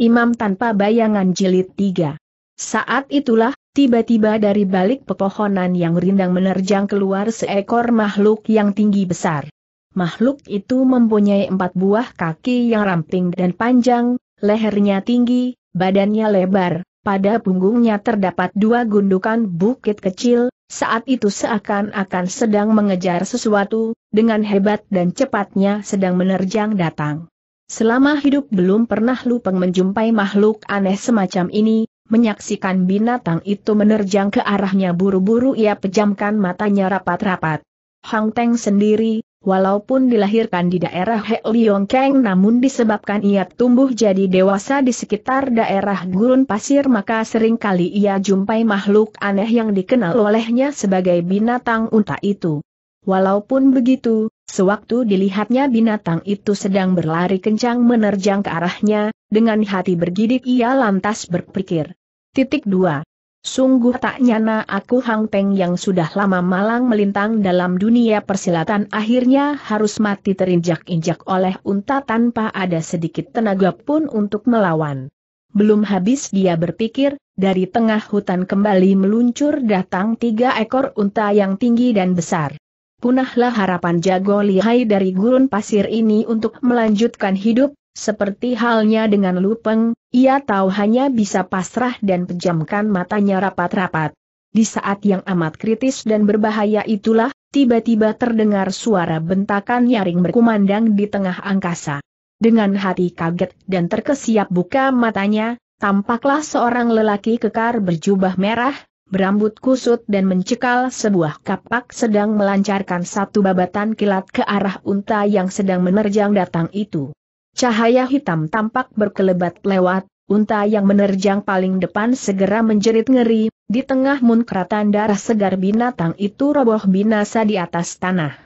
Imam tanpa bayangan jilid 3. Saat itulah, tiba-tiba dari balik pepohonan yang rindang menerjang keluar seekor makhluk yang tinggi besar. Makhluk itu mempunyai empat buah kaki yang ramping dan panjang, lehernya tinggi, badannya lebar, pada punggungnya terdapat dua gundukan bukit kecil, saat itu seakan-akan sedang mengejar sesuatu, dengan hebat dan cepatnya sedang menerjang datang. Selama hidup belum pernah Lupeng menjumpai makhluk aneh semacam ini, menyaksikan binatang itu menerjang ke arahnya buru-buru ia pejamkan matanya rapat-rapat. Hang Teng sendiri, walaupun dilahirkan di daerah He Heiliong Keng namun disebabkan ia tumbuh jadi dewasa di sekitar daerah gurun pasir maka seringkali ia jumpai makhluk aneh yang dikenal olehnya sebagai binatang unta itu. Walaupun begitu, Sewaktu dilihatnya binatang itu sedang berlari kencang menerjang ke arahnya, dengan hati bergidik ia lantas berpikir. Titik 2. Sungguh tak nyana aku Hang Peng yang sudah lama malang melintang dalam dunia persilatan akhirnya harus mati terinjak-injak oleh unta tanpa ada sedikit tenaga pun untuk melawan. Belum habis dia berpikir, dari tengah hutan kembali meluncur datang tiga ekor unta yang tinggi dan besar punahlah harapan jago lihai dari gurun pasir ini untuk melanjutkan hidup, seperti halnya dengan Lupeng, ia tahu hanya bisa pasrah dan pejamkan matanya rapat-rapat. Di saat yang amat kritis dan berbahaya itulah, tiba-tiba terdengar suara bentakan nyaring berkumandang di tengah angkasa. Dengan hati kaget dan terkesiap buka matanya, tampaklah seorang lelaki kekar berjubah merah, berambut kusut dan mencekal sebuah kapak sedang melancarkan satu babatan kilat ke arah unta yang sedang menerjang datang itu. Cahaya hitam tampak berkelebat lewat, unta yang menerjang paling depan segera menjerit ngeri, di tengah munkratan darah segar binatang itu roboh binasa di atas tanah.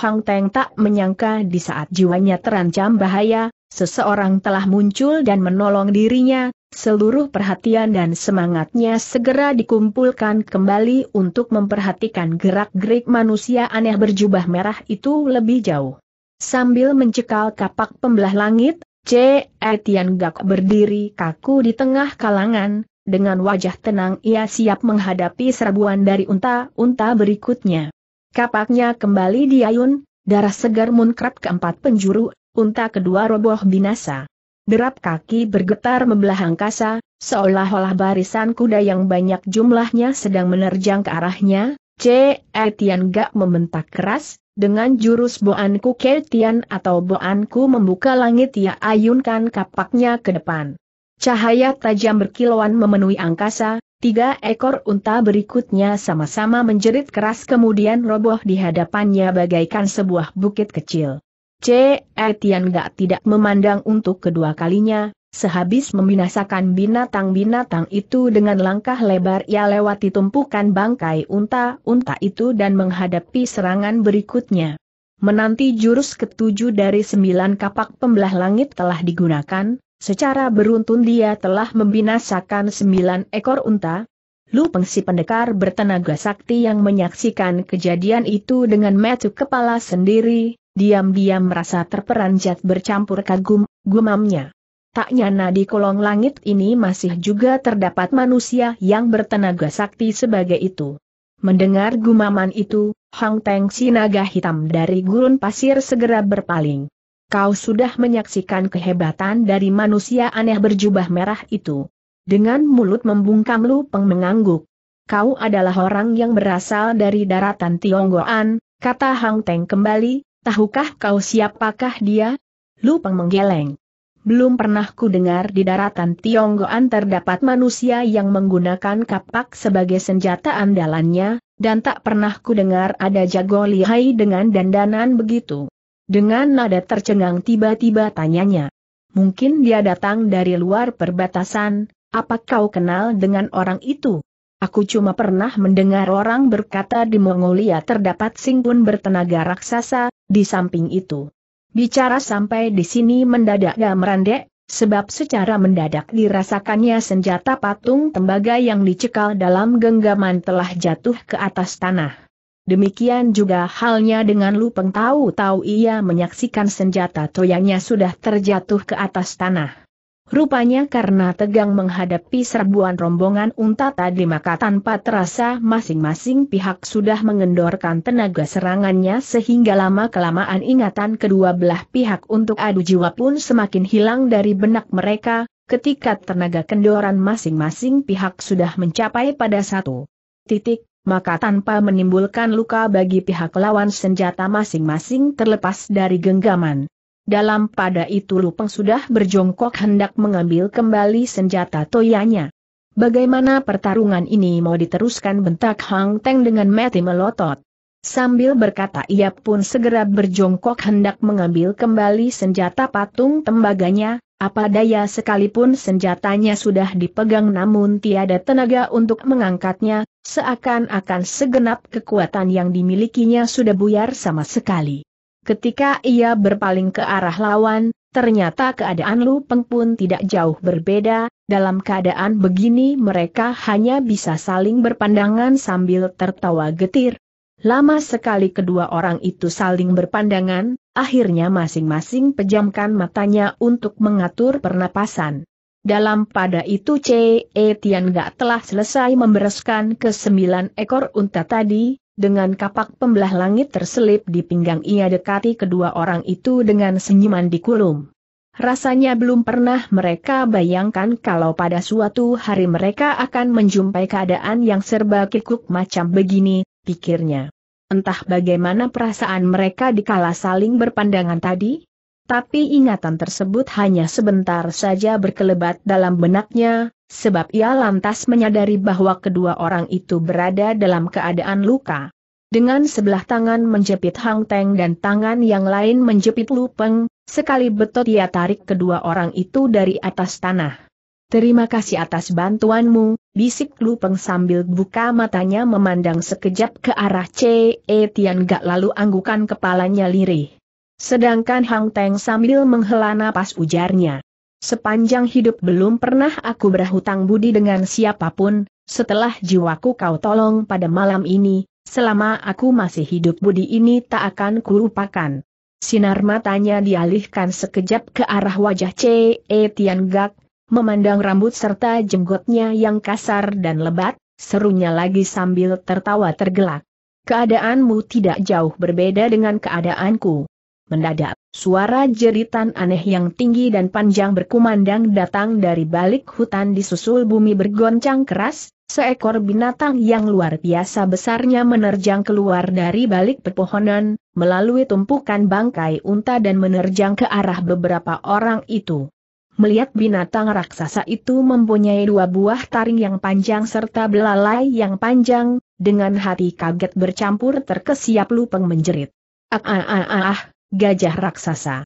Hang Teng tak menyangka di saat jiwanya terancam bahaya, seseorang telah muncul dan menolong dirinya, Seluruh perhatian dan semangatnya segera dikumpulkan kembali untuk memperhatikan gerak-gerik manusia aneh berjubah merah itu lebih jauh. Sambil mencekal kapak pembelah langit, C. Etian Gak berdiri kaku di tengah kalangan, dengan wajah tenang ia siap menghadapi serbuan dari unta-unta berikutnya. Kapaknya kembali diayun, darah segar munkrat keempat penjuru, unta kedua roboh binasa. Derap kaki bergetar membelah angkasa, seolah-olah barisan kuda yang banyak jumlahnya sedang menerjang ke arahnya, C. Etian Gak membentak keras, dengan jurus Boanku Ketian atau Boanku membuka langit ia ayunkan kapaknya ke depan. Cahaya tajam berkilauan memenuhi angkasa, tiga ekor unta berikutnya sama-sama menjerit keras kemudian roboh di hadapannya bagaikan sebuah bukit kecil. C. Etian gak tidak memandang untuk kedua kalinya, sehabis membinasakan binatang-binatang itu dengan langkah lebar ia lewati tumpukan bangkai unta-unta itu dan menghadapi serangan berikutnya. Menanti jurus ketujuh dari sembilan kapak pembelah langit telah digunakan, secara beruntun dia telah membinasakan sembilan ekor unta. Lu Pengsi pendekar bertenaga sakti yang menyaksikan kejadian itu dengan metu kepala sendiri, diam-diam merasa terperanjat bercampur kagum, gumamnya. Tak nyana di kolong langit ini masih juga terdapat manusia yang bertenaga sakti sebagai itu. Mendengar gumaman itu, Hang Teng si naga hitam dari gurun pasir segera berpaling. Kau sudah menyaksikan kehebatan dari manusia aneh berjubah merah itu. Dengan mulut membungkam lu peng mengangguk. Kau adalah orang yang berasal dari daratan Tionggoan, kata Hang Teng kembali, Tahukah kau siapakah dia? Lupang menggeleng. Belum pernah ku dengar di daratan Tionggoan terdapat manusia yang menggunakan kapak sebagai senjata andalannya, dan tak pernah ku dengar ada jago lihai dengan dandanan begitu. Dengan nada tercengang tiba-tiba tanyanya. Mungkin dia datang dari luar perbatasan, apa kau kenal dengan orang itu? Aku cuma pernah mendengar orang berkata di Mongolia terdapat singpun bertenaga raksasa, di samping itu. Bicara sampai di sini mendadak gak merandek, sebab secara mendadak dirasakannya senjata patung tembaga yang dicekal dalam genggaman telah jatuh ke atas tanah. Demikian juga halnya dengan Lupeng tahu-tahu ia menyaksikan senjata toyangnya sudah terjatuh ke atas tanah. Rupanya karena tegang menghadapi serbuan rombongan unta tadi maka tanpa terasa masing-masing pihak sudah mengendorkan tenaga serangannya sehingga lama-kelamaan ingatan kedua belah pihak untuk adu jiwa pun semakin hilang dari benak mereka, ketika tenaga kendoran masing-masing pihak sudah mencapai pada satu titik, maka tanpa menimbulkan luka bagi pihak lawan senjata masing-masing terlepas dari genggaman. Dalam pada itu Lupeng sudah berjongkok hendak mengambil kembali senjata toyanya. Bagaimana pertarungan ini mau diteruskan bentak Hang Teng dengan mati melotot. Sambil berkata ia pun segera berjongkok hendak mengambil kembali senjata patung tembaganya, apa daya sekalipun senjatanya sudah dipegang namun tiada tenaga untuk mengangkatnya, seakan-akan segenap kekuatan yang dimilikinya sudah buyar sama sekali. Ketika ia berpaling ke arah lawan, ternyata keadaan Lu Peng pun tidak jauh berbeda, dalam keadaan begini mereka hanya bisa saling berpandangan sambil tertawa getir. Lama sekali kedua orang itu saling berpandangan, akhirnya masing-masing pejamkan matanya untuk mengatur pernapasan. Dalam pada itu C.E. Tian Gak telah selesai membereskan ke sembilan ekor unta tadi, dengan kapak pembelah langit terselip di pinggang ia dekati kedua orang itu dengan senyuman di kulum. Rasanya belum pernah mereka bayangkan kalau pada suatu hari mereka akan menjumpai keadaan yang serba kikuk macam begini, pikirnya. Entah bagaimana perasaan mereka dikala saling berpandangan tadi, tapi ingatan tersebut hanya sebentar saja berkelebat dalam benaknya, sebab ia lantas menyadari bahwa kedua orang itu berada dalam keadaan luka. Dengan sebelah tangan menjepit Hang Teng dan tangan yang lain menjepit lu peng, sekali betot ia tarik kedua orang itu dari atas tanah. Terima kasih atas bantuanmu, bisik lu peng sambil buka matanya memandang sekejap ke arah C.E. Tian Gak lalu anggukan kepalanya lirih. Sedangkan Hang Teng sambil menghela napas ujarnya. Sepanjang hidup belum pernah aku berhutang budi dengan siapapun, setelah jiwaku kau tolong pada malam ini, selama aku masih hidup budi ini tak akan kulupakan. Sinar matanya dialihkan sekejap ke arah wajah C. E. Tian Gak, memandang rambut serta jenggotnya yang kasar dan lebat, serunya lagi sambil tertawa tergelak. Keadaanmu tidak jauh berbeda dengan keadaanku. Mendadak, suara jeritan aneh yang tinggi dan panjang berkumandang datang dari balik hutan disusul bumi bergoncang keras, seekor binatang yang luar biasa besarnya menerjang keluar dari balik pepohonan, melalui tumpukan bangkai unta dan menerjang ke arah beberapa orang itu. Melihat binatang raksasa itu mempunyai dua buah taring yang panjang serta belalai yang panjang, dengan hati kaget bercampur terkesiap lupeng menjerit. Ah ah ah ah, ah gajah raksasa.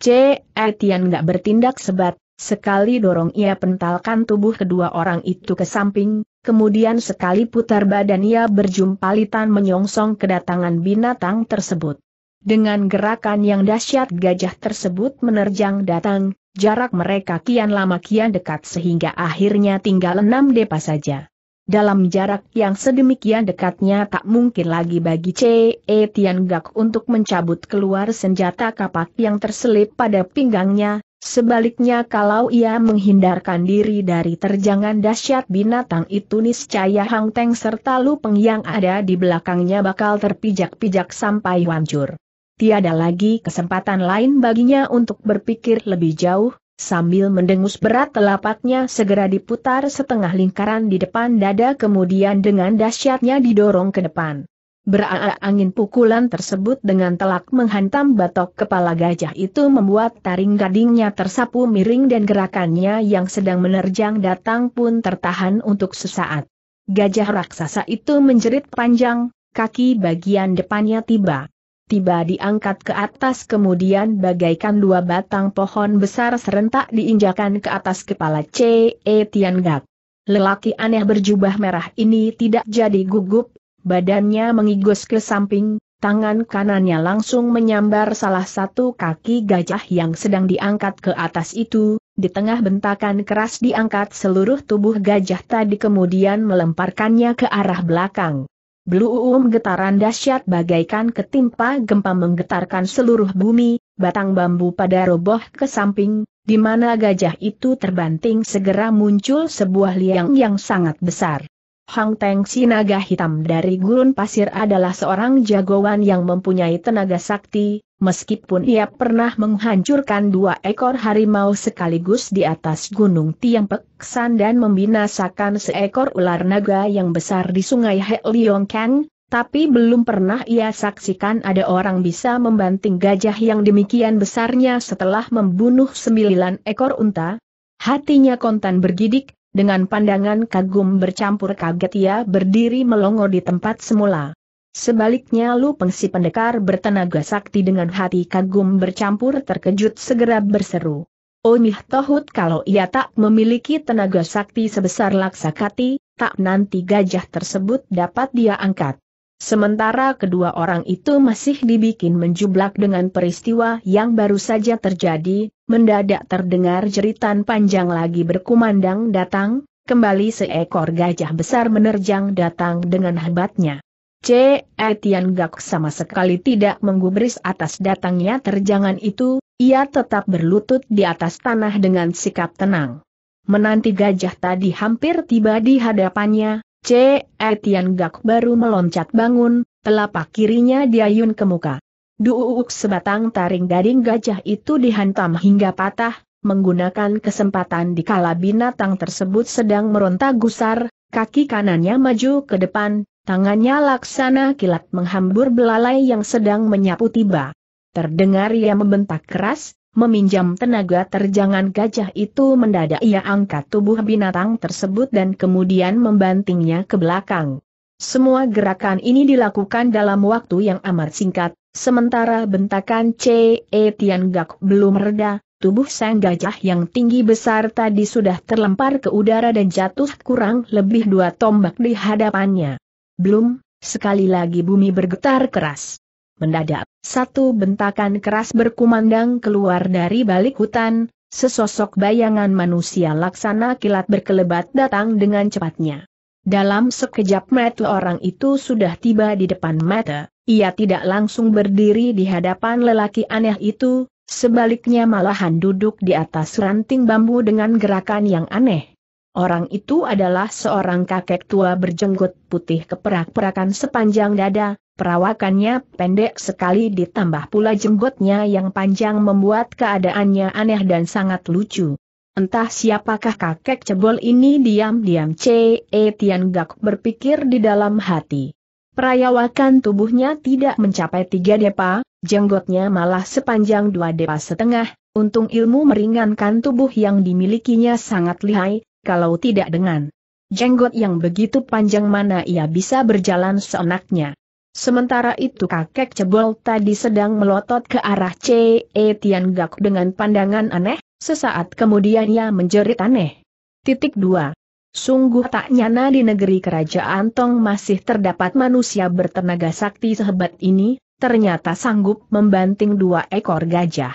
C. Etian gak bertindak sebat, sekali dorong ia pentalkan tubuh kedua orang itu ke samping, kemudian sekali putar badan ia litan menyongsong kedatangan binatang tersebut. Dengan gerakan yang dahsyat gajah tersebut menerjang datang, jarak mereka kian lama kian dekat sehingga akhirnya tinggal enam depa saja. Dalam jarak yang sedemikian dekatnya tak mungkin lagi bagi C.E. Tian Gak untuk mencabut keluar senjata kapak yang terselip pada pinggangnya, sebaliknya kalau ia menghindarkan diri dari terjangan dahsyat binatang itu niscaya Hang Teng serta peng yang ada di belakangnya bakal terpijak-pijak sampai hancur. Tiada lagi kesempatan lain baginya untuk berpikir lebih jauh, Sambil mendengus berat telapaknya segera diputar setengah lingkaran di depan dada kemudian dengan dahsyatnya didorong ke depan. Beraak angin pukulan tersebut dengan telak menghantam batok kepala gajah itu membuat taring gadingnya tersapu miring dan gerakannya yang sedang menerjang datang pun tertahan untuk sesaat. Gajah raksasa itu menjerit panjang, kaki bagian depannya tiba tiba diangkat ke atas kemudian bagaikan dua batang pohon besar serentak diinjakan ke atas kepala C.E. Tiangak. Lelaki aneh berjubah merah ini tidak jadi gugup, badannya mengigus ke samping, tangan kanannya langsung menyambar salah satu kaki gajah yang sedang diangkat ke atas itu, di tengah bentakan keras diangkat seluruh tubuh gajah tadi kemudian melemparkannya ke arah belakang. Bluum getaran dahsyat bagaikan ketimpa gempa menggetarkan seluruh bumi, batang bambu pada roboh ke samping, di mana gajah itu terbanting segera muncul sebuah liang yang sangat besar. Hang Teng si naga hitam dari gurun pasir adalah seorang jagoan yang mempunyai tenaga sakti, meskipun ia pernah menghancurkan dua ekor harimau sekaligus di atas gunung Tiang Peksan dan membinasakan seekor ular naga yang besar di sungai Heiliong Kang, tapi belum pernah ia saksikan ada orang bisa membanting gajah yang demikian besarnya setelah membunuh sembilan ekor unta. Hatinya kontan bergidik, dengan pandangan kagum bercampur kaget ia berdiri melongo di tempat semula. Sebaliknya Lu Pengsi pendekar bertenaga sakti dengan hati kagum bercampur terkejut segera berseru. Omih oh Tohut kalau ia tak memiliki tenaga sakti sebesar laksakati, tak nanti gajah tersebut dapat dia angkat. Sementara kedua orang itu masih dibikin menjublak dengan peristiwa yang baru saja terjadi, mendadak terdengar jeritan panjang lagi berkumandang datang, kembali seekor gajah besar menerjang datang dengan hebatnya. C. Etian Gak sama sekali tidak menggubris atas datangnya terjangan itu, ia tetap berlutut di atas tanah dengan sikap tenang. Menanti gajah tadi hampir tiba di hadapannya, C. Etian Gak baru meloncat bangun, telapak kirinya diayun ke muka. Duuk sebatang taring gading gajah itu dihantam hingga patah, menggunakan kesempatan di kala binatang tersebut sedang meronta gusar, kaki kanannya maju ke depan, tangannya laksana kilat menghambur belalai yang sedang menyapu tiba. Terdengar ia membentak keras, meminjam tenaga terjangan gajah itu mendadak ia angkat tubuh binatang tersebut dan kemudian membantingnya ke belakang. Semua gerakan ini dilakukan dalam waktu yang amat singkat, sementara bentakan C.E. Tian Gak belum reda, tubuh sang gajah yang tinggi besar tadi sudah terlempar ke udara dan jatuh kurang lebih dua tombak di hadapannya. Belum, sekali lagi bumi bergetar keras. Mendadak, satu bentakan keras berkumandang keluar dari balik hutan, sesosok bayangan manusia laksana kilat berkelebat datang dengan cepatnya. Dalam sekejap mata orang itu sudah tiba di depan mata, ia tidak langsung berdiri di hadapan lelaki aneh itu, sebaliknya malahan duduk di atas ranting bambu dengan gerakan yang aneh. Orang itu adalah seorang kakek tua berjenggot putih keperak-perakan sepanjang dada, Perawakannya pendek sekali ditambah pula jenggotnya yang panjang membuat keadaannya aneh dan sangat lucu. Entah siapakah kakek cebol ini diam-diam C.E. Tian Gak berpikir di dalam hati. Perayawakan tubuhnya tidak mencapai tiga depa, jenggotnya malah sepanjang dua depa setengah, untung ilmu meringankan tubuh yang dimilikinya sangat lihai, kalau tidak dengan jenggot yang begitu panjang mana ia bisa berjalan seenaknya. Sementara itu kakek cebol tadi sedang melotot ke arah C.E. Tian Gak dengan pandangan aneh, sesaat kemudian ia menjerit aneh. Titik 2. Sungguh tak nyana di negeri kerajaan Tong masih terdapat manusia bertenaga sakti sehebat ini, ternyata sanggup membanting dua ekor gajah.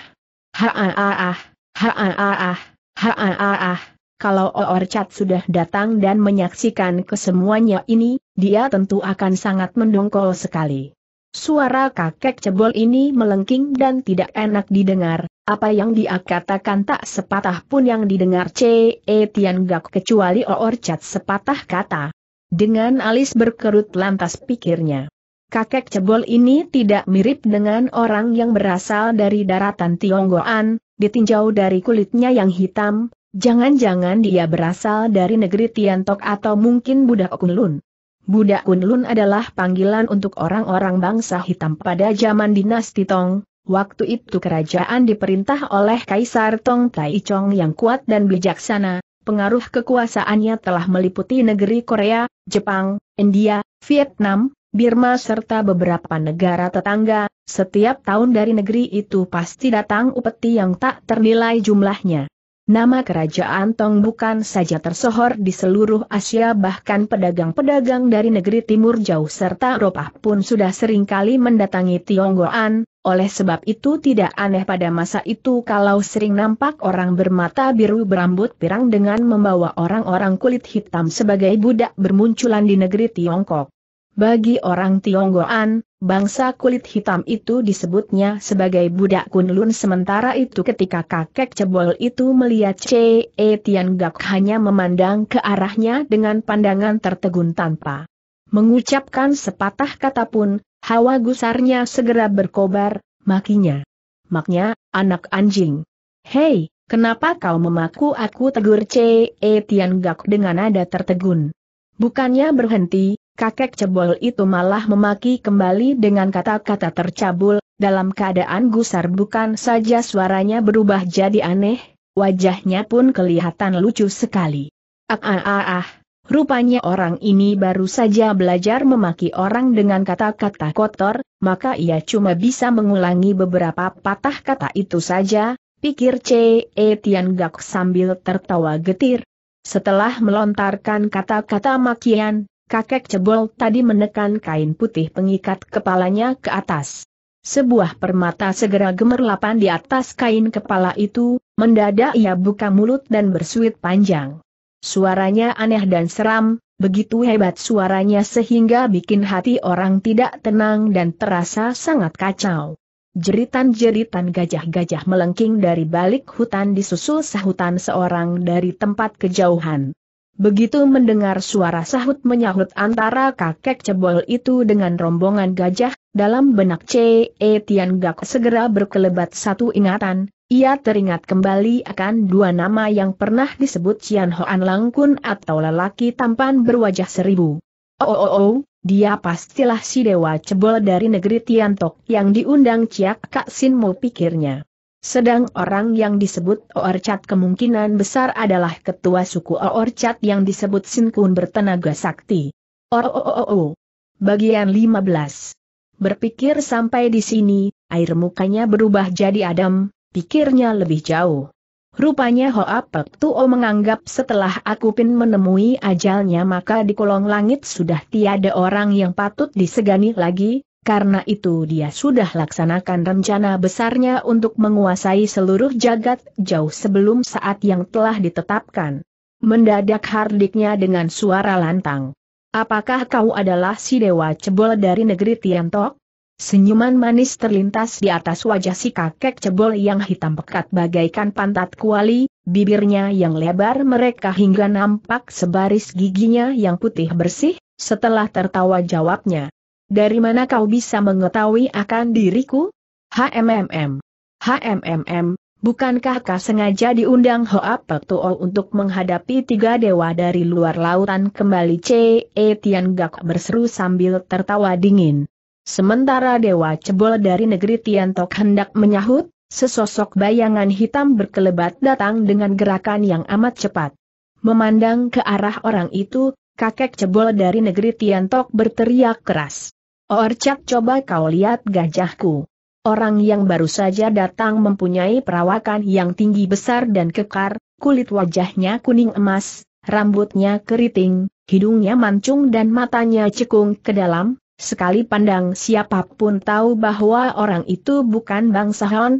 Ha-ah-ah-ah, ha-ah-ah-ah, ha-ah-ah-ah kalau Orchat sudah datang dan menyaksikan kesemuanya ini, dia tentu akan sangat mendongkol sekali. Suara kakek cebol ini melengking dan tidak enak didengar, apa yang dia katakan tak sepatah pun yang didengar C.E. Tian kecuali Orchat sepatah kata. Dengan alis berkerut lantas pikirnya. Kakek cebol ini tidak mirip dengan orang yang berasal dari daratan Tionggoan, ditinjau dari kulitnya yang hitam, Jangan-jangan dia berasal dari negeri Tiantok atau mungkin budak Kunlun. Budak Kunlun adalah panggilan untuk orang-orang bangsa hitam pada zaman dinasti Tong. Waktu itu kerajaan diperintah oleh Kaisar Tong Taichong yang kuat dan bijaksana. Pengaruh kekuasaannya telah meliputi negeri Korea, Jepang, India, Vietnam, Birma serta beberapa negara tetangga, setiap tahun dari negeri itu pasti datang upeti yang tak ternilai jumlahnya. Nama kerajaan Tong bukan saja tersohor di seluruh Asia bahkan pedagang-pedagang dari negeri timur jauh serta Eropa pun sudah seringkali mendatangi Tionggoan, oleh sebab itu tidak aneh pada masa itu kalau sering nampak orang bermata biru berambut pirang dengan membawa orang-orang kulit hitam sebagai budak bermunculan di negeri Tiongkok. Bagi orang Tionggoan, bangsa kulit hitam itu disebutnya sebagai budak kunlun sementara itu ketika kakek cebol itu melihat C.E. Tian Gak hanya memandang ke arahnya dengan pandangan tertegun tanpa mengucapkan sepatah kata pun, hawa gusarnya segera berkobar, makinya. Maknya, anak anjing. Hei, kenapa kau memaku aku tegur C.E. Tian Gak dengan nada tertegun? Bukannya berhenti, kakek cebol itu malah memaki kembali dengan kata-kata tercabul, dalam keadaan gusar bukan saja suaranya berubah jadi aneh, wajahnya pun kelihatan lucu sekali. Ah ah ah ah, rupanya orang ini baru saja belajar memaki orang dengan kata-kata kotor, maka ia cuma bisa mengulangi beberapa patah kata itu saja, pikir C. E. Tian Gak sambil tertawa getir. Setelah melontarkan kata-kata makian, kakek cebol tadi menekan kain putih pengikat kepalanya ke atas. Sebuah permata segera gemerlapan di atas kain kepala itu, mendadak ia buka mulut dan bersuit panjang. Suaranya aneh dan seram, begitu hebat suaranya sehingga bikin hati orang tidak tenang dan terasa sangat kacau. Jeritan-jeritan gajah-gajah melengking dari balik hutan disusul sahutan seorang dari tempat kejauhan. Begitu mendengar suara sahut menyahut antara kakek cebol itu dengan rombongan gajah, dalam benak C.E. Tian Gak segera berkelebat satu ingatan, ia teringat kembali akan dua nama yang pernah disebut Cian Hoan Langkun atau lelaki tampan berwajah seribu. Oh oh oh, dia pastilah si dewa cebol dari negeri Tiantok yang diundang Ciak Kak Sin mau pikirnya. Sedang orang yang disebut Orcat kemungkinan besar adalah ketua suku Orcat yang disebut Sinkun bertenaga sakti. oh. Bagian 15. Berpikir sampai di sini, air mukanya berubah jadi adam, pikirnya lebih jauh. Rupanya Hoa Pek Tuo menganggap setelah aku pin menemui ajalnya maka di kolong langit sudah tiada orang yang patut disegani lagi, karena itu dia sudah laksanakan rencana besarnya untuk menguasai seluruh jagat jauh sebelum saat yang telah ditetapkan. Mendadak hardiknya dengan suara lantang. Apakah kau adalah si dewa cebol dari negeri Tiantok? Senyuman manis terlintas di atas wajah si kakek cebol yang hitam pekat bagaikan pantat kuali, bibirnya yang lebar mereka hingga nampak sebaris giginya yang putih bersih, setelah tertawa jawabnya. Dari mana kau bisa mengetahui akan diriku? HMMM. HMMM, bukankah kau sengaja diundang Hoa Pektuo untuk menghadapi tiga dewa dari luar lautan kembali C.E. Tian Gak berseru sambil tertawa dingin. Sementara dewa cebol dari negeri Tian Tok hendak menyahut, sesosok bayangan hitam berkelebat datang dengan gerakan yang amat cepat. Memandang ke arah orang itu, kakek cebol dari negeri Tian Tok berteriak keras. Orcak coba kau lihat gajahku. Orang yang baru saja datang mempunyai perawakan yang tinggi besar dan kekar, kulit wajahnya kuning emas, rambutnya keriting, hidungnya mancung dan matanya cekung ke dalam, sekali pandang siapapun tahu bahwa orang itu bukan bangsa Han.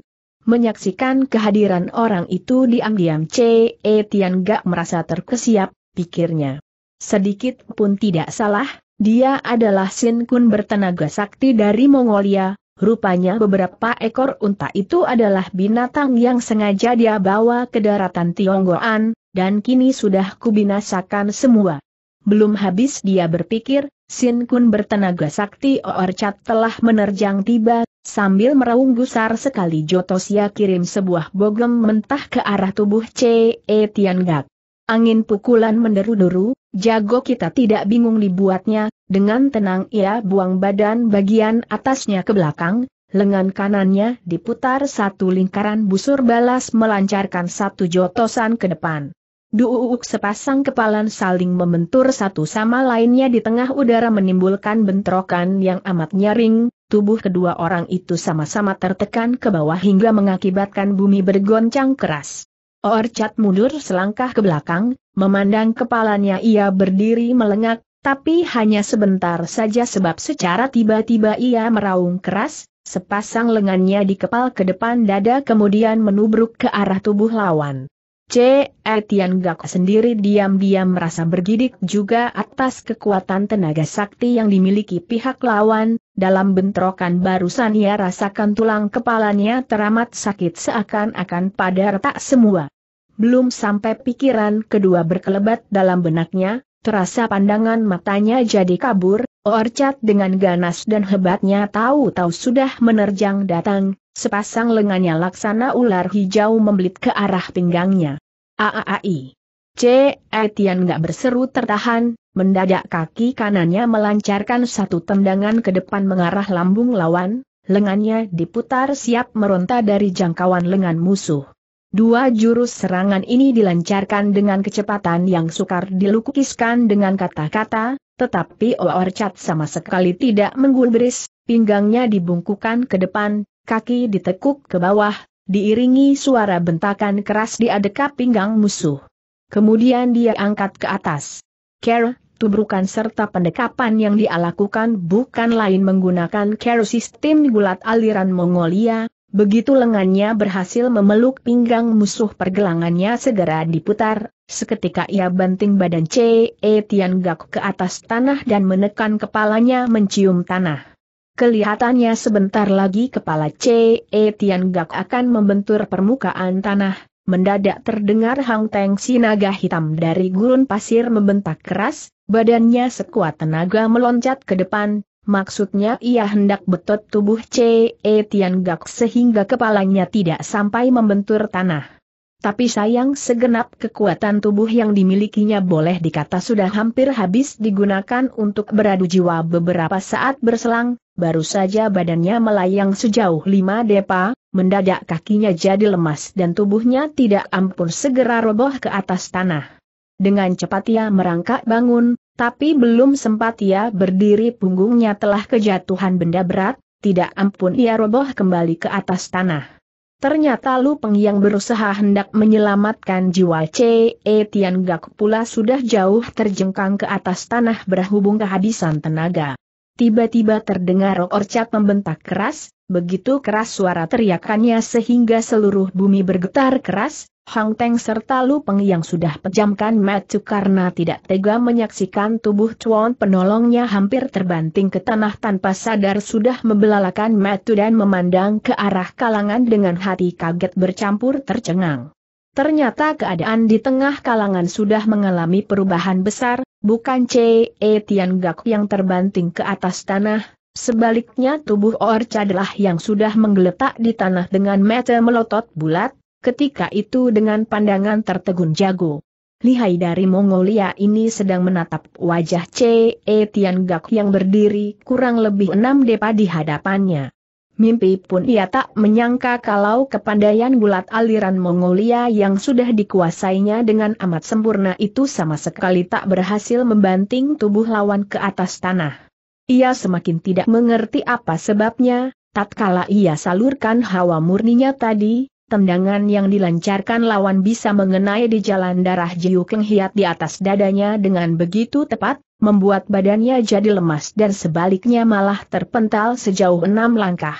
Menyaksikan kehadiran orang itu diam-diam C.E. Tian gak merasa terkesiap, pikirnya. Sedikit pun tidak salah, dia adalah Sin Kun bertenaga sakti dari Mongolia, Rupanya beberapa ekor unta itu adalah binatang yang sengaja dia bawa ke daratan Tionggoan, dan kini sudah kubinasakan semua. Belum habis dia berpikir, Sin Kun bertenaga sakti Oorchat telah menerjang tiba, sambil meraung gusar sekali Jotosia kirim sebuah bogem mentah ke arah tubuh C.E. Tiangak. Angin pukulan menderu-deru, Jago kita tidak bingung dibuatnya, dengan tenang ia buang badan bagian atasnya ke belakang, lengan kanannya diputar satu lingkaran busur balas melancarkan satu jotosan ke depan. Duuk sepasang kepalan saling membentur satu sama lainnya di tengah udara menimbulkan bentrokan yang amat nyaring, tubuh kedua orang itu sama-sama tertekan ke bawah hingga mengakibatkan bumi bergoncang keras. Orchard mundur selangkah ke belakang, memandang kepalanya ia berdiri melengak, tapi hanya sebentar saja sebab secara tiba-tiba ia meraung keras, sepasang lengannya dikepal ke depan dada kemudian menubruk ke arah tubuh lawan. C. Etian Gak sendiri diam-diam merasa bergidik juga atas kekuatan tenaga sakti yang dimiliki pihak lawan, dalam bentrokan barusan ia rasakan tulang kepalanya teramat sakit seakan-akan pada retak semua. Belum sampai pikiran kedua berkelebat dalam benaknya, terasa pandangan matanya jadi kabur, Orcat dengan ganas dan hebatnya tahu-tahu sudah menerjang datang, sepasang lengannya laksana ular hijau membelit ke arah pinggangnya. aai C. Etian gak berseru tertahan, mendadak kaki kanannya melancarkan satu tendangan ke depan mengarah lambung lawan, lengannya diputar siap meronta dari jangkauan lengan musuh. Dua jurus serangan ini dilancarkan dengan kecepatan yang sukar dilukiskan dengan kata-kata, tetapi Oorchat sama sekali tidak menggulbris, pinggangnya dibungkukan ke depan, kaki ditekuk ke bawah, diiringi suara bentakan keras di adekap pinggang musuh. Kemudian dia angkat ke atas. Care, tubrukan serta pendekapan yang dia lakukan bukan lain menggunakan care sistem gulat aliran Mongolia, Begitu lengannya berhasil memeluk pinggang musuh pergelangannya segera diputar, seketika ia banting badan C.E. Gak ke atas tanah dan menekan kepalanya mencium tanah. Kelihatannya sebentar lagi kepala C.E. Gak akan membentur permukaan tanah, mendadak terdengar Hang Teng Sinaga hitam dari gurun pasir membentak keras, badannya sekuat tenaga meloncat ke depan, Maksudnya ia hendak betot tubuh C. E. Tian Gak sehingga kepalanya tidak sampai membentur tanah. Tapi sayang segenap kekuatan tubuh yang dimilikinya boleh dikata sudah hampir habis digunakan untuk beradu jiwa beberapa saat berselang, baru saja badannya melayang sejauh lima depa, mendadak kakinya jadi lemas dan tubuhnya tidak ampun segera roboh ke atas tanah. Dengan cepat ia merangkak bangun, tapi belum sempat ia berdiri punggungnya telah kejatuhan benda berat, tidak ampun ia roboh kembali ke atas tanah. Ternyata Lu Peng yang berusaha hendak menyelamatkan jiwa C.E. Tian Gak pula sudah jauh terjengkang ke atas tanah berhubung kehabisan tenaga. Tiba-tiba terdengar orcat membentak keras, begitu keras suara teriakannya sehingga seluruh bumi bergetar keras, Hang Teng serta Lu Peng yang sudah pejamkan mata karena tidak tega menyaksikan tubuh Chuan penolongnya hampir terbanting ke tanah tanpa sadar sudah membelalakan mata dan memandang ke arah kalangan dengan hati kaget bercampur tercengang. Ternyata keadaan di tengah kalangan sudah mengalami perubahan besar, bukan C. E. Tian Gak yang terbanting ke atas tanah, sebaliknya tubuh Orca adalah yang sudah menggeletak di tanah dengan mata melotot bulat, ketika itu dengan pandangan tertegun jago. Lihai dari Mongolia ini sedang menatap wajah C.E. Gak yang berdiri kurang lebih enam depa di hadapannya. Mimpi pun ia tak menyangka kalau kepandaian gulat aliran Mongolia yang sudah dikuasainya dengan amat sempurna itu sama sekali tak berhasil membanting tubuh lawan ke atas tanah. Ia semakin tidak mengerti apa sebabnya, tatkala ia salurkan hawa murninya tadi, tendangan yang dilancarkan lawan bisa mengenai di jalan darah Jiu Keng Hiat di atas dadanya dengan begitu tepat, membuat badannya jadi lemas dan sebaliknya malah terpental sejauh enam langkah.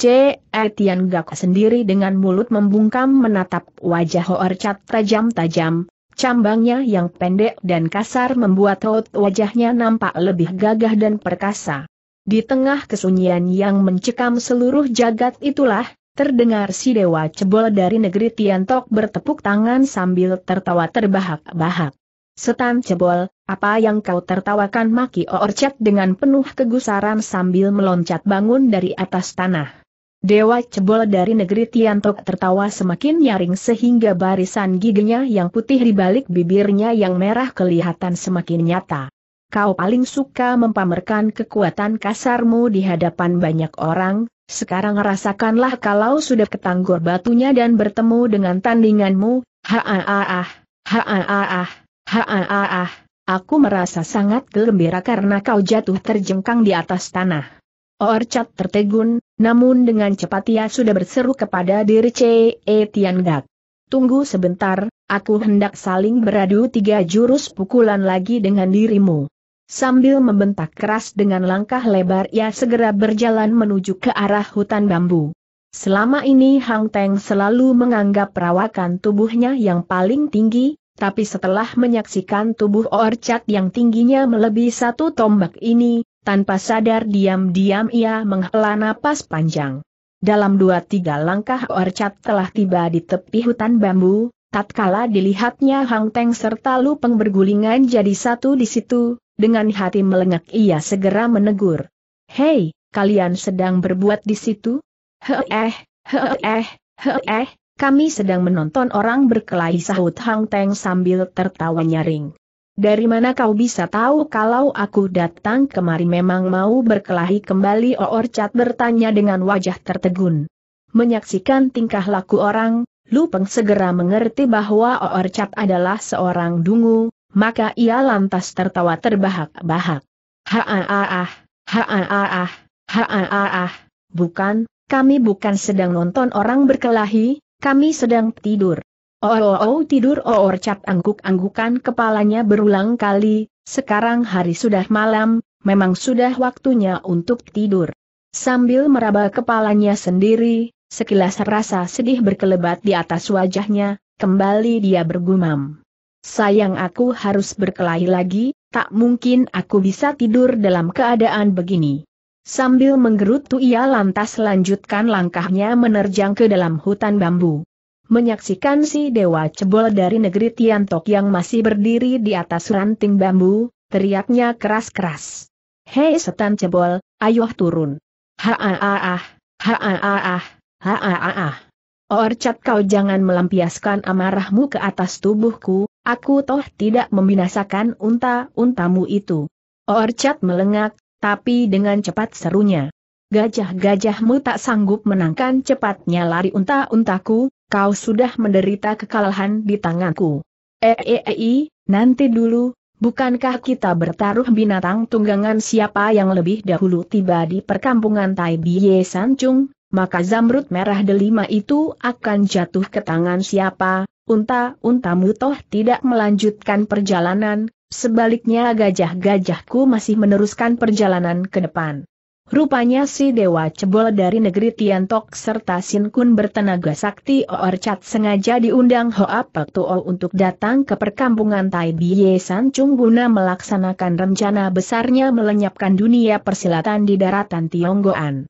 C. Etian Gak sendiri dengan mulut membungkam menatap wajah Hoercat tajam-tajam, cambangnya yang pendek dan kasar membuat hot wajahnya nampak lebih gagah dan perkasa. Di tengah kesunyian yang mencekam seluruh jagat itulah, Terdengar si dewa cebol dari negeri Tiantok bertepuk tangan sambil tertawa terbahak-bahak. Setan cebol, apa yang kau tertawakan maki Orcet dengan penuh kegusaran sambil meloncat bangun dari atas tanah. Dewa cebol dari negeri Tiantok tertawa semakin nyaring sehingga barisan giginya yang putih di balik bibirnya yang merah kelihatan semakin nyata. Kau paling suka mempamerkan kekuatan kasarmu di hadapan banyak orang, sekarang rasakanlah kalau sudah ketanggor batunya dan bertemu dengan tandinganmu, haaah, haaah, haaah, aku merasa sangat gembira karena kau jatuh terjengkang di atas tanah. Orchard tertegun, namun dengan cepat ia sudah berseru kepada diri C.E. Tiandak. Tunggu sebentar, aku hendak saling beradu tiga jurus pukulan lagi dengan dirimu. Sambil membentak keras dengan langkah lebar ia segera berjalan menuju ke arah hutan bambu. Selama ini Hang Teng selalu menganggap perawakan tubuhnya yang paling tinggi, tapi setelah menyaksikan tubuh Orchard yang tingginya melebihi satu tombak ini, tanpa sadar diam-diam ia menghela napas panjang. Dalam dua tiga langkah Orchard telah tiba di tepi hutan bambu, Tatkala dilihatnya Hang Teng serta Lu Peng bergulingan jadi satu di situ, dengan hati melengak ia segera menegur. Hei, kalian sedang berbuat di situ? Heeh, heeh, heeh, kami sedang menonton orang berkelahi sahut Hang Teng sambil tertawa nyaring. Dari mana kau bisa tahu kalau aku datang kemari memang mau berkelahi kembali Oorchat bertanya dengan wajah tertegun. Menyaksikan tingkah laku orang, Lu Peng segera mengerti bahwa Oor Chat adalah seorang dungu, maka ia lantas tertawa terbahak-bahak. Haaah, ha-ah-ah, bukan, kami bukan sedang nonton orang berkelahi, kami sedang tidur. Oh, oh, oh tidur Chat angguk-anggukan kepalanya berulang kali, sekarang hari sudah malam, memang sudah waktunya untuk tidur. Sambil meraba kepalanya sendiri, sekilas rasa sedih berkelebat di atas wajahnya, kembali dia bergumam. Sayang aku harus berkelahi lagi, tak mungkin aku bisa tidur dalam keadaan begini. Sambil menggerutu ia lantas lanjutkan langkahnya menerjang ke dalam hutan bambu. Menyaksikan si dewa cebol dari negeri Tiantok yang masih berdiri di atas ranting bambu, teriaknya keras-keras. Hei setan cebol, ayo turun. Ha ah ah ah, ha ah ah ah, Haaah. Orcat kau jangan melampiaskan amarahmu ke atas tubuhku, aku toh tidak membinasakan unta-untamu itu. Orcat melengak, tapi dengan cepat serunya. Gajah-gajahmu tak sanggup menangkan cepatnya lari unta-untaku, kau sudah menderita kekalahan di tanganku. Ee eh, -e eh, eh, nanti dulu, bukankah kita bertaruh binatang tunggangan siapa yang lebih dahulu tiba di perkampungan Tai Biye Sancung? maka zamrud merah delima itu akan jatuh ke tangan siapa, unta-untamu toh tidak melanjutkan perjalanan, sebaliknya gajah-gajahku masih meneruskan perjalanan ke depan. Rupanya si Dewa Cebol dari negeri Tiantok serta Sin Kun bertenaga sakti Oorchat sengaja diundang Hoa Pek Tuo untuk datang ke perkampungan Tai Biye San Chung guna melaksanakan rencana besarnya melenyapkan dunia persilatan di daratan Tionggoan.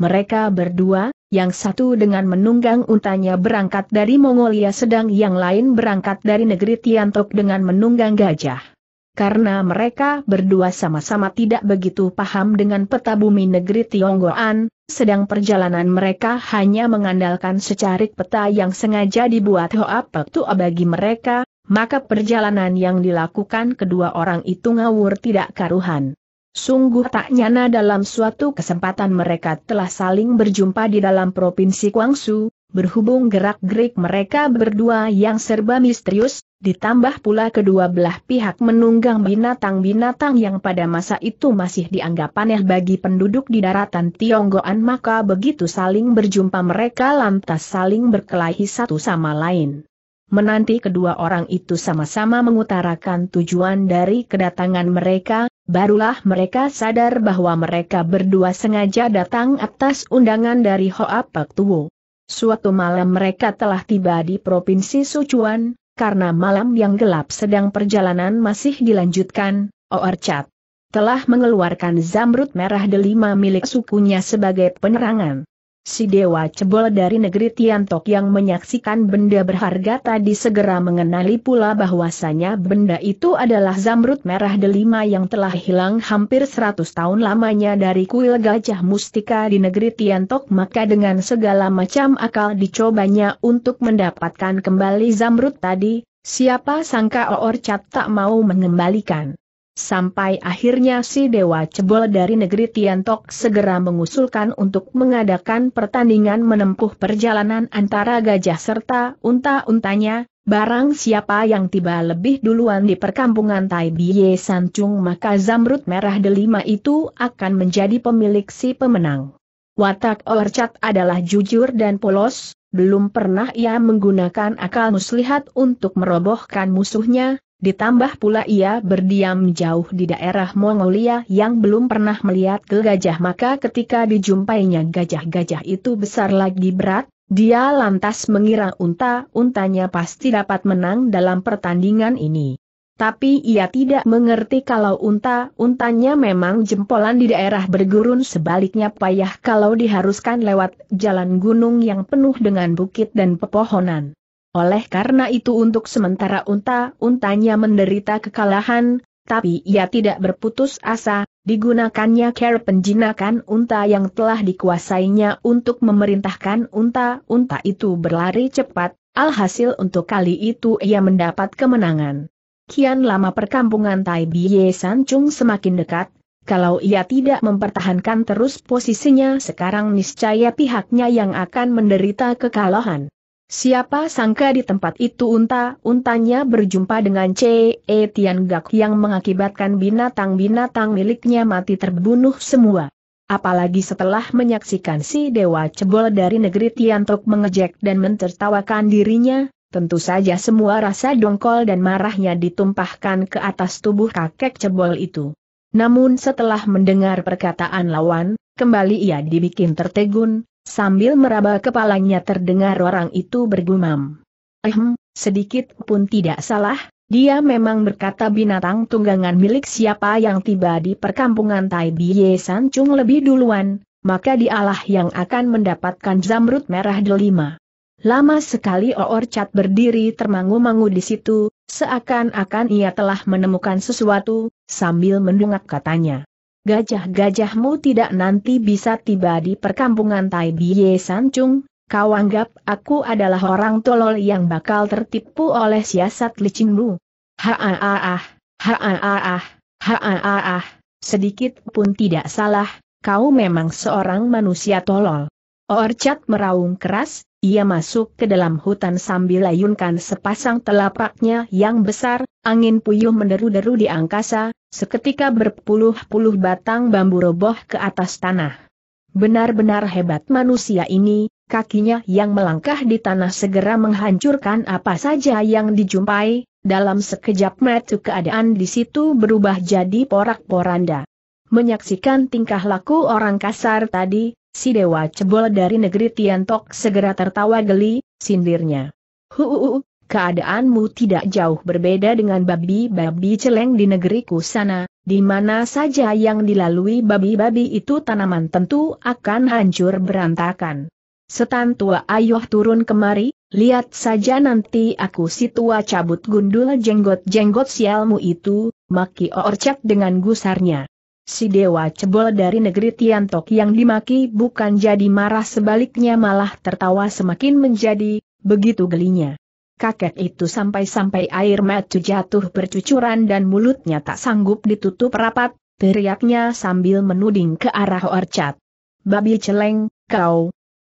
Mereka berdua, yang satu dengan menunggang untanya berangkat dari Mongolia sedang yang lain berangkat dari negeri Tiantok dengan menunggang gajah. Karena mereka berdua sama-sama tidak begitu paham dengan peta bumi negeri Tionggoan, sedang perjalanan mereka hanya mengandalkan secarik peta yang sengaja dibuat Hoa Tua bagi mereka, maka perjalanan yang dilakukan kedua orang itu ngawur tidak karuhan. Sungguh tak nyana dalam suatu kesempatan mereka telah saling berjumpa di dalam Provinsi Kuangsu, berhubung gerak-gerik mereka berdua yang serba misterius, ditambah pula kedua belah pihak menunggang binatang-binatang yang pada masa itu masih dianggap aneh bagi penduduk di daratan Tionggoan maka begitu saling berjumpa mereka lantas saling berkelahi satu sama lain. Menanti kedua orang itu sama-sama mengutarakan tujuan dari kedatangan mereka, barulah mereka sadar bahwa mereka berdua sengaja datang atas undangan dari Hoa Pak Tuo. Suatu malam mereka telah tiba di Provinsi Sichuan, karena malam yang gelap sedang perjalanan masih dilanjutkan, Oercat telah mengeluarkan zamrud merah delima milik sukunya sebagai penerangan. Si dewa cebol dari negeri Tiantok yang menyaksikan benda berharga tadi segera mengenali pula bahwasanya benda itu adalah zamrud merah delima yang telah hilang hampir 100 tahun lamanya dari kuil gajah mustika di negeri Tiantok maka dengan segala macam akal dicobanya untuk mendapatkan kembali zamrud tadi, siapa sangka Oorcat tak mau mengembalikan. Sampai akhirnya si Dewa Cebol dari negeri Tiantok segera mengusulkan untuk mengadakan pertandingan menempuh perjalanan antara gajah serta unta-untanya, barang siapa yang tiba lebih duluan di perkampungan Tai Biye Sancung maka Zamrud Merah Delima itu akan menjadi pemilik si pemenang. Watak Orcat adalah jujur dan polos, belum pernah ia menggunakan akal muslihat untuk merobohkan musuhnya, Ditambah pula ia berdiam jauh di daerah Mongolia yang belum pernah melihat ke gajah maka ketika dijumpainya gajah-gajah itu besar lagi berat, dia lantas mengira unta-untanya pasti dapat menang dalam pertandingan ini. Tapi ia tidak mengerti kalau unta-untanya memang jempolan di daerah bergurun sebaliknya payah kalau diharuskan lewat jalan gunung yang penuh dengan bukit dan pepohonan. Oleh karena itu untuk sementara unta-untanya menderita kekalahan, tapi ia tidak berputus asa, digunakannya care penjinakan unta yang telah dikuasainya untuk memerintahkan unta-unta itu berlari cepat, alhasil untuk kali itu ia mendapat kemenangan. Kian lama perkampungan Tai San Chung semakin dekat, kalau ia tidak mempertahankan terus posisinya sekarang niscaya pihaknya yang akan menderita kekalahan. Siapa sangka di tempat itu unta-untanya berjumpa dengan C.E. Tian Gak yang mengakibatkan binatang-binatang miliknya mati terbunuh semua. Apalagi setelah menyaksikan si dewa cebol dari negeri Tiantok mengejek dan mentertawakan dirinya, tentu saja semua rasa dongkol dan marahnya ditumpahkan ke atas tubuh kakek cebol itu. Namun setelah mendengar perkataan lawan, kembali ia dibikin tertegun, Sambil meraba kepalanya terdengar orang itu bergumam. Ehm, sedikit pun tidak salah, dia memang berkata binatang tunggangan milik siapa yang tiba di perkampungan Tai Biye Sancung lebih duluan, maka dialah yang akan mendapatkan zamrud merah delima. Lama sekali Oor berdiri termangu-mangu di situ, seakan-akan ia telah menemukan sesuatu, sambil mendongak katanya. Gajah-gajahmu tidak nanti bisa tiba di perkampungan Tai Biye Sancung, kau anggap aku adalah orang tolol yang bakal tertipu oleh siasat licinmu. Ha-ah-ah, ha-ah-ah, ha-ah-ah, sedikit pun tidak salah, kau memang seorang manusia tolol. Orchard meraung keras, ia masuk ke dalam hutan sambil layunkan sepasang telapaknya yang besar, angin puyuh menderu-deru di angkasa, seketika berpuluh-puluh batang bambu roboh ke atas tanah. Benar-benar hebat manusia ini, kakinya yang melangkah di tanah segera menghancurkan apa saja yang dijumpai, dalam sekejap mata keadaan di situ berubah jadi porak-poranda. Menyaksikan tingkah laku orang kasar tadi, Si dewa cebol dari negeri Tiantok segera tertawa geli, sindirnya. Huuu, keadaanmu tidak jauh berbeda dengan babi-babi celeng di negeriku sana, di mana saja yang dilalui babi-babi itu tanaman tentu akan hancur berantakan. Setan tua ayuh turun kemari, lihat saja nanti aku si tua cabut gundul jenggot-jenggot sialmu itu, maki orcak dengan gusarnya si dewa cebol dari negeri Tiantok yang dimaki bukan jadi marah sebaliknya malah tertawa semakin menjadi, begitu gelinya. Kakek itu sampai-sampai air mata jatuh bercucuran dan mulutnya tak sanggup ditutup rapat, teriaknya sambil menuding ke arah orcat. Babi celeng, kau.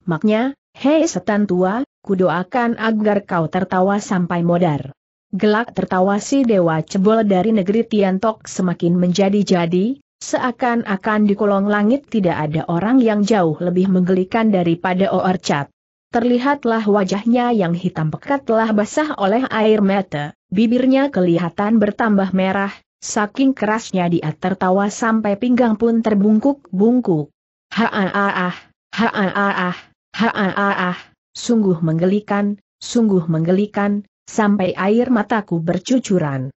Maknya, hei setan tua, kudoakan agar kau tertawa sampai modar. Gelak tertawa si dewa cebol dari negeri Tiantok semakin menjadi-jadi, Seakan-akan di kolong langit tidak ada orang yang jauh lebih menggelikan daripada Oorcat. Terlihatlah wajahnya yang hitam pekat telah basah oleh air mata, bibirnya kelihatan bertambah merah, saking kerasnya dia tertawa sampai pinggang pun terbungkuk-bungkuk. Ha-ah-ah, ha-ah-ah, ha-ah-ah, sungguh menggelikan, sungguh menggelikan, sampai air mataku bercucuran.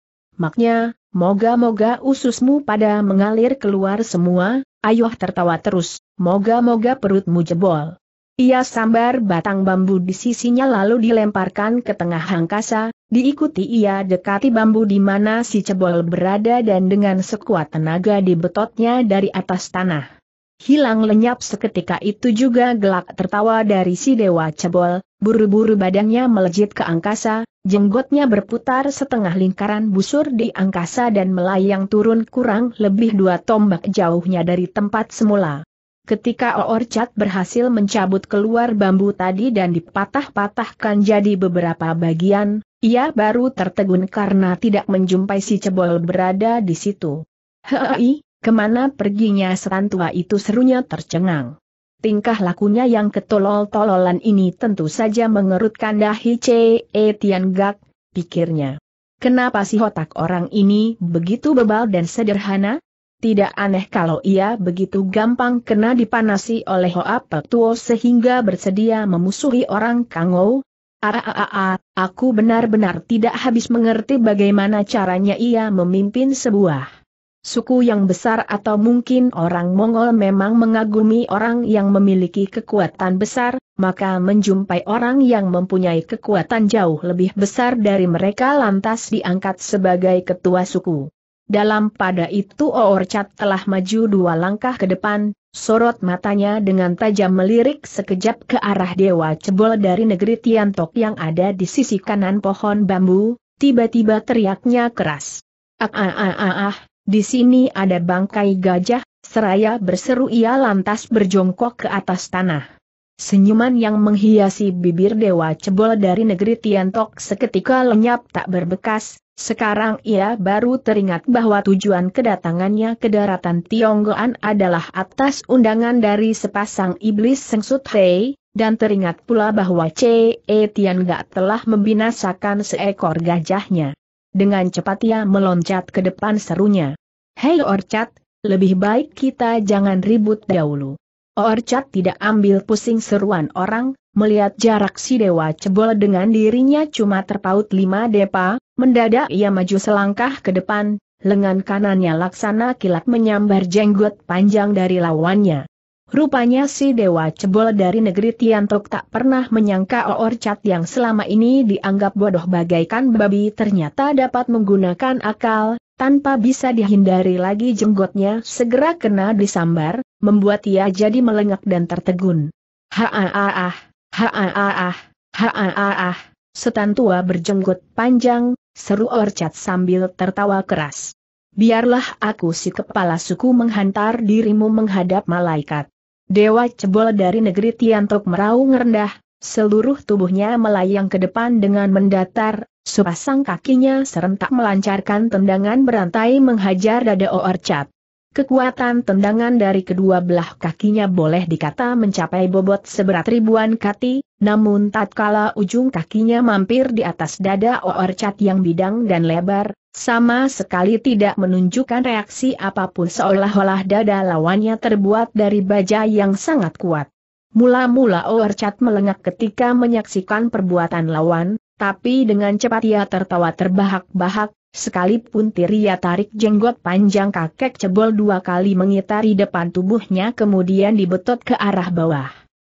Maknya, Moga-moga ususmu pada mengalir keluar semua, ayuh tertawa terus, moga-moga perutmu jebol. Ia sambar batang bambu di sisinya lalu dilemparkan ke tengah angkasa, diikuti ia dekati bambu di mana si cebol berada dan dengan sekuat tenaga dibetotnya dari atas tanah. Hilang lenyap seketika itu juga gelak tertawa dari si dewa cebol, Buru-buru badannya melejit ke angkasa, jenggotnya berputar setengah lingkaran busur di angkasa dan melayang turun kurang lebih dua tombak jauhnya dari tempat semula. Ketika Oorchat berhasil mencabut keluar bambu tadi dan dipatah-patahkan jadi beberapa bagian, ia baru tertegun karena tidak menjumpai si cebol berada di situ. Hei, kemana perginya serantua itu serunya tercengang. Tingkah lakunya yang ketolol-tololan ini tentu saja mengerutkan dahi E. Etian Gak, pikirnya. Kenapa sih otak orang ini begitu bebal dan sederhana? Tidak aneh kalau ia begitu gampang kena dipanasi oleh Hoa Pektuo sehingga bersedia memusuhi orang Kangou. Aaaa, ah, ah, ah, aku benar-benar tidak habis mengerti bagaimana caranya ia memimpin sebuah suku yang besar atau mungkin orang Mongol memang mengagumi orang yang memiliki kekuatan besar, maka menjumpai orang yang mempunyai kekuatan jauh lebih besar dari mereka lantas diangkat sebagai ketua suku. Dalam pada itu Oorcat telah maju dua langkah ke depan, sorot matanya dengan tajam melirik sekejap ke arah Dewa Cebol dari negeri Tiantok yang ada di sisi kanan pohon bambu, tiba-tiba teriaknya keras. Ah ah ah ah ah, di sini ada bangkai gajah, seraya berseru ia lantas berjongkok ke atas tanah. Senyuman yang menghiasi bibir dewa cebol dari negeri Tiantok seketika lenyap tak berbekas, sekarang ia baru teringat bahwa tujuan kedatangannya ke daratan Tionggoan adalah atas undangan dari sepasang iblis sengsut Hei, dan teringat pula bahwa C.E. Tian telah membinasakan seekor gajahnya. Dengan cepat ia meloncat ke depan serunya. Hei Orcat, lebih baik kita jangan ribut dahulu. Orcat tidak ambil pusing seruan orang, melihat jarak si dewa cebol dengan dirinya cuma terpaut lima depa, mendadak ia maju selangkah ke depan, lengan kanannya laksana kilat menyambar jenggot panjang dari lawannya. Rupanya si dewa cebol dari negeri Tiantok tak pernah menyangka Orcat yang selama ini dianggap bodoh bagaikan babi ternyata dapat menggunakan akal, tanpa bisa dihindari lagi jenggotnya segera kena disambar, membuat ia jadi melengak dan tertegun. Ha-ah-ah, ha-ah-ah, ha-ah-ah, setan tua berjenggot panjang, seru Orchard sambil tertawa keras. Biarlah aku si kepala suku menghantar dirimu menghadap malaikat. Dewa cebol dari negeri Tiantok meraung rendah, seluruh tubuhnya melayang ke depan dengan mendatar, Sepasang kakinya serentak melancarkan tendangan berantai menghajar dada Oorcat. Kekuatan tendangan dari kedua belah kakinya boleh dikata mencapai bobot seberat ribuan kati, namun tatkala ujung kakinya mampir di atas dada Oorcat yang bidang dan lebar, sama sekali tidak menunjukkan reaksi apapun seolah-olah dada lawannya terbuat dari baja yang sangat kuat. Mula-mula Oorcat melengak ketika menyaksikan perbuatan lawan, tapi dengan cepat ia tertawa terbahak-bahak, sekalipun Tiria tarik jenggot panjang kakek cebol dua kali mengitari depan tubuhnya kemudian dibetot ke arah bawah.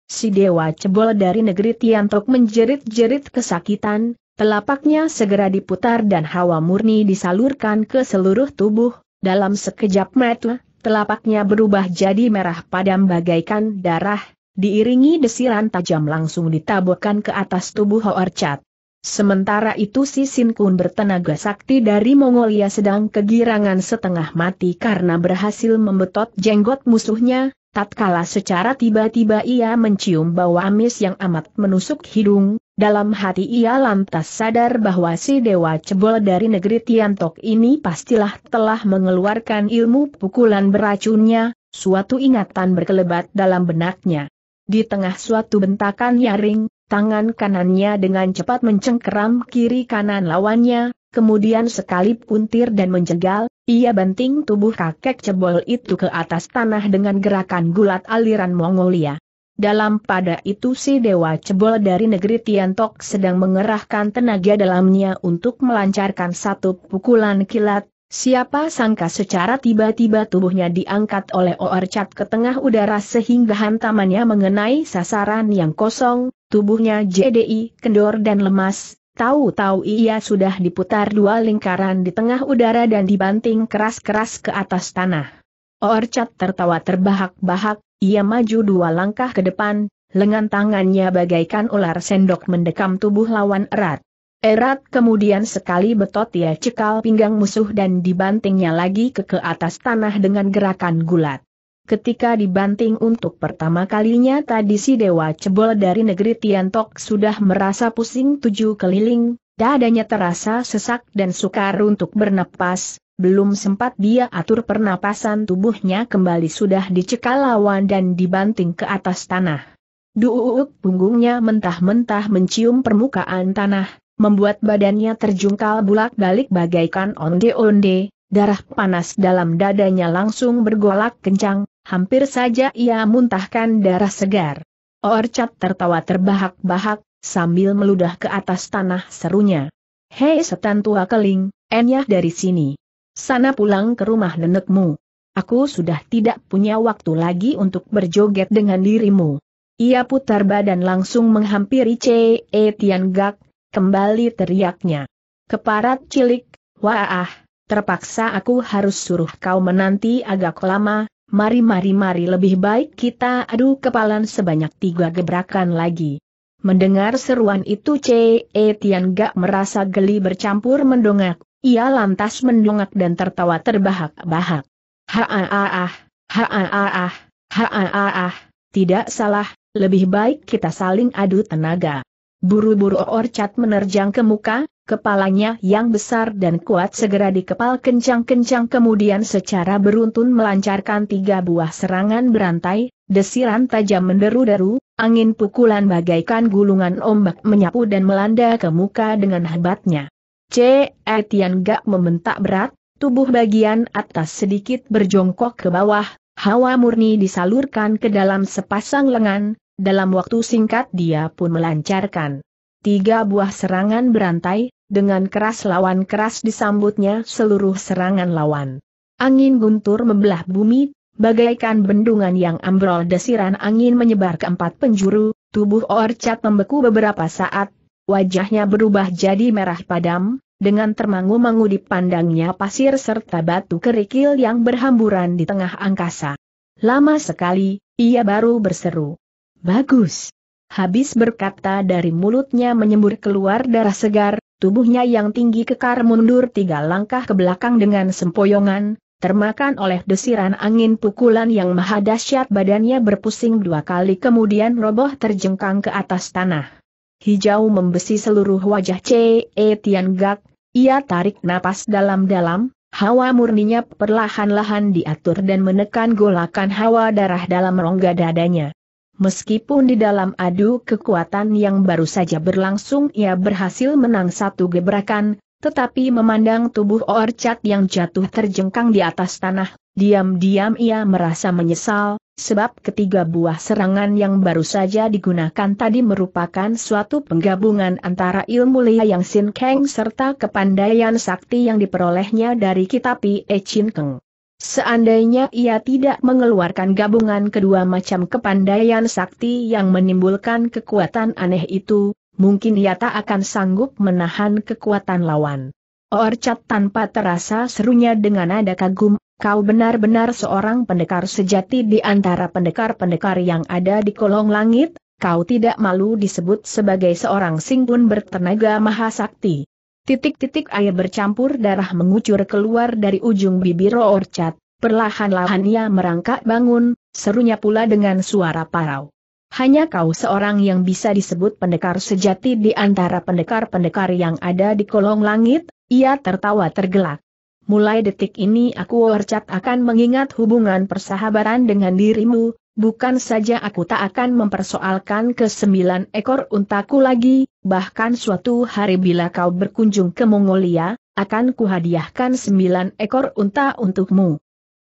Si dewa cebol dari negeri Tiantok menjerit-jerit kesakitan, telapaknya segera diputar dan hawa murni disalurkan ke seluruh tubuh, dalam sekejap mata, telapaknya berubah jadi merah padam bagaikan darah, diiringi desiran tajam langsung ditaburkan ke atas tubuh Hoarchat. Sementara itu si Sin Kun bertenaga sakti dari Mongolia sedang kegirangan setengah mati karena berhasil membetot jenggot musuhnya, tatkala secara tiba-tiba ia mencium bau amis yang amat menusuk hidung, dalam hati ia lantas sadar bahwa si dewa cebol dari negeri Tiantok ini pastilah telah mengeluarkan ilmu pukulan beracunnya, suatu ingatan berkelebat dalam benaknya. Di tengah suatu bentakan yaring tangan kanannya dengan cepat mencengkeram kiri kanan lawannya, kemudian sekali puntir dan menjegal, ia banting tubuh kakek cebol itu ke atas tanah dengan gerakan gulat aliran Mongolia. Dalam pada itu si dewa cebol dari negeri Tiantok sedang mengerahkan tenaga dalamnya untuk melancarkan satu pukulan kilat, Siapa sangka secara tiba-tiba tubuhnya diangkat oleh Oorcat ke tengah udara sehingga hantamannya mengenai sasaran yang kosong, tubuhnya JDI kendor dan lemas, tahu-tahu ia sudah diputar dua lingkaran di tengah udara dan dibanting keras-keras ke atas tanah. Oorcat tertawa terbahak-bahak, ia maju dua langkah ke depan, lengan tangannya bagaikan ular sendok mendekam tubuh lawan erat. Erat kemudian sekali betot ia cekal pinggang musuh dan dibantingnya lagi ke ke atas tanah dengan gerakan gulat. Ketika dibanting untuk pertama kalinya tadi si Dewa Cebol dari negeri Tiantok sudah merasa pusing tujuh keliling, dadanya terasa sesak dan sukar untuk bernapas, belum sempat dia atur pernapasan tubuhnya kembali sudah dicekal lawan dan dibanting ke atas tanah. Duuk punggungnya mentah-mentah mencium permukaan tanah, membuat badannya terjungkal bulak-balik bagaikan onde-onde, darah panas dalam dadanya langsung bergolak kencang, hampir saja ia muntahkan darah segar. Orcat tertawa terbahak-bahak, sambil meludah ke atas tanah serunya. Hei setan tua keling, enyah dari sini. Sana pulang ke rumah nenekmu. Aku sudah tidak punya waktu lagi untuk berjoget dengan dirimu. Ia putar badan langsung menghampiri C.E. Tian Gak, Kembali teriaknya. Keparat cilik, wah, terpaksa aku harus suruh kau menanti agak lama, mari-mari-mari lebih baik kita adu kepalan sebanyak tiga gebrakan lagi. Mendengar seruan itu C.E. Tian gak merasa geli bercampur mendongak, ia lantas mendongak dan tertawa terbahak-bahak. Ha ah ah ah, ha ah ah ah, ha ah ah ah, tidak salah, lebih baik kita saling adu tenaga. Buru-buru Orcat menerjang ke muka, kepalanya yang besar dan kuat segera dikepal kencang-kencang kemudian secara beruntun melancarkan tiga buah serangan berantai, desiran tajam menderu-deru, angin pukulan bagaikan gulungan ombak menyapu dan melanda ke muka dengan hebatnya. C. Etian Gak membentak berat, tubuh bagian atas sedikit berjongkok ke bawah, hawa murni disalurkan ke dalam sepasang lengan, dalam waktu singkat dia pun melancarkan tiga buah serangan berantai, dengan keras lawan keras disambutnya seluruh serangan lawan. Angin guntur membelah bumi, bagaikan bendungan yang ambrol desiran angin menyebar ke empat penjuru, tubuh Orcat membeku beberapa saat, wajahnya berubah jadi merah padam, dengan termangu-mangu dipandangnya pasir serta batu kerikil yang berhamburan di tengah angkasa. Lama sekali, ia baru berseru. Bagus. Habis berkata dari mulutnya menyembur keluar darah segar, tubuhnya yang tinggi kekar mundur tiga langkah ke belakang dengan sempoyongan, termakan oleh desiran angin pukulan yang maha dahsyat badannya berpusing dua kali kemudian roboh terjengkang ke atas tanah. Hijau membesi seluruh wajah C. E. Tian Gak, ia tarik napas dalam-dalam, Hawa murninya perlahan-lahan diatur dan menekan golakan hawa darah dalam rongga dadanya. Meskipun di dalam adu kekuatan yang baru saja berlangsung ia berhasil menang satu gebrakan, tetapi memandang tubuh Orchat yang jatuh terjengkang di atas tanah, diam-diam ia merasa menyesal, sebab ketiga buah serangan yang baru saja digunakan tadi merupakan suatu penggabungan antara ilmu Lia Yang Sin Kang serta kepandaian sakti yang diperolehnya dari kitab e Chin Keng. Seandainya ia tidak mengeluarkan gabungan kedua macam kepandaian sakti yang menimbulkan kekuatan aneh itu, mungkin ia tak akan sanggup menahan kekuatan lawan. Orcat tanpa terasa serunya dengan nada kagum, kau benar-benar seorang pendekar sejati di antara pendekar-pendekar yang ada di kolong langit, kau tidak malu disebut sebagai seorang singpun bertenaga bertenaga mahasakti. Titik-titik air bercampur darah mengucur keluar dari ujung bibir Orcat, perlahan-lahan ia merangkak bangun, serunya pula dengan suara parau. Hanya kau seorang yang bisa disebut pendekar sejati di antara pendekar-pendekar yang ada di kolong langit, ia tertawa tergelak. Mulai detik ini aku Orcat akan mengingat hubungan persahabatan dengan dirimu, Bukan saja aku tak akan mempersoalkan kesembilan sembilan ekor untaku lagi, bahkan suatu hari bila kau berkunjung ke Mongolia, akan kuhadiahkan sembilan ekor unta untukmu.